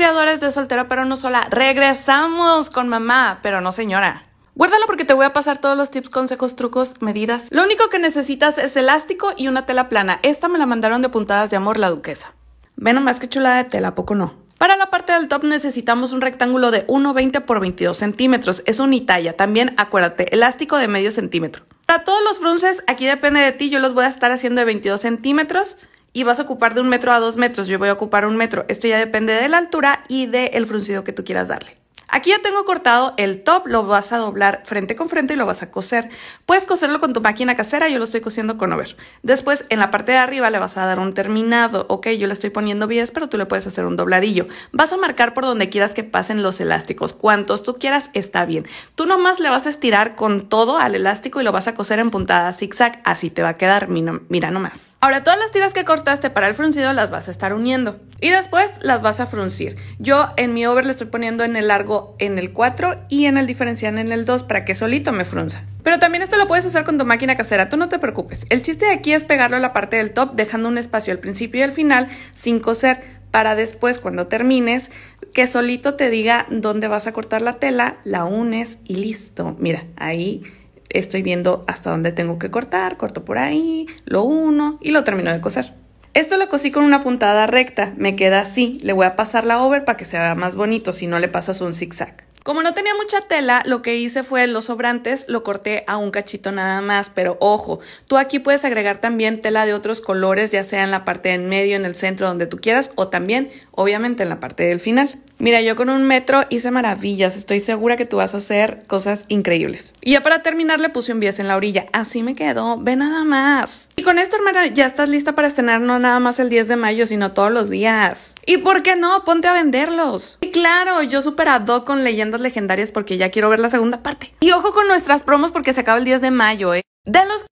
creadores de Soltera pero no sola, regresamos con mamá, pero no señora. Guárdalo porque te voy a pasar todos los tips, consejos, trucos, medidas. Lo único que necesitas es elástico y una tela plana. Esta me la mandaron de puntadas de amor la duquesa. Ve nomás qué chulada de tela, poco no? Para la parte del top necesitamos un rectángulo de 1,20 por 22 centímetros. Es un También acuérdate, elástico de medio centímetro. Para todos los frunces, aquí depende de ti, yo los voy a estar haciendo de 22 centímetros y vas a ocupar de un metro a dos metros, yo voy a ocupar un metro. Esto ya depende de la altura y del el fruncido que tú quieras darle. Aquí ya tengo cortado el top, lo vas a doblar frente con frente y lo vas a coser. Puedes coserlo con tu máquina casera, yo lo estoy cosiendo con over. Después en la parte de arriba le vas a dar un terminado, ok, yo le estoy poniendo vías, pero tú le puedes hacer un dobladillo. Vas a marcar por donde quieras que pasen los elásticos, cuantos tú quieras está bien. Tú nomás le vas a estirar con todo al elástico y lo vas a coser en puntada zigzag, así te va a quedar, mira nomás. Ahora todas las tiras que cortaste para el fruncido las vas a estar uniendo y después las vas a fruncir. Yo en mi over le estoy poniendo en el largo en el 4 y en el diferencial en el 2 para que solito me frunza. Pero también esto lo puedes hacer con tu máquina casera, tú no te preocupes. El chiste de aquí es pegarlo a la parte del top dejando un espacio al principio y al final sin coser para después cuando termines que solito te diga dónde vas a cortar la tela, la unes y listo. Mira, ahí estoy viendo hasta dónde tengo que cortar, corto por ahí, lo uno y lo termino de coser. Esto lo cosí con una puntada recta, me queda así, le voy a pasar la over para que se vea más bonito, si no le pasas un zigzag. Como no tenía mucha tela, lo que hice fue los sobrantes, lo corté a un cachito nada más, pero ojo, tú aquí puedes agregar también tela de otros colores, ya sea en la parte en medio, en el centro, donde tú quieras, o también, obviamente, en la parte del final. Mira, yo con un metro hice maravillas, estoy segura que tú vas a hacer cosas increíbles. Y ya para terminar le puse un bies en la orilla, así me quedó, ve nada más. Y con esto, hermana, ya estás lista para estrenar no nada más el 10 de mayo, sino todos los días. ¿Y por qué no? Ponte a venderlos. Y claro, yo super con leyendas legendarias porque ya quiero ver la segunda parte. Y ojo con nuestras promos porque se acaba el 10 de mayo, ¿eh? De los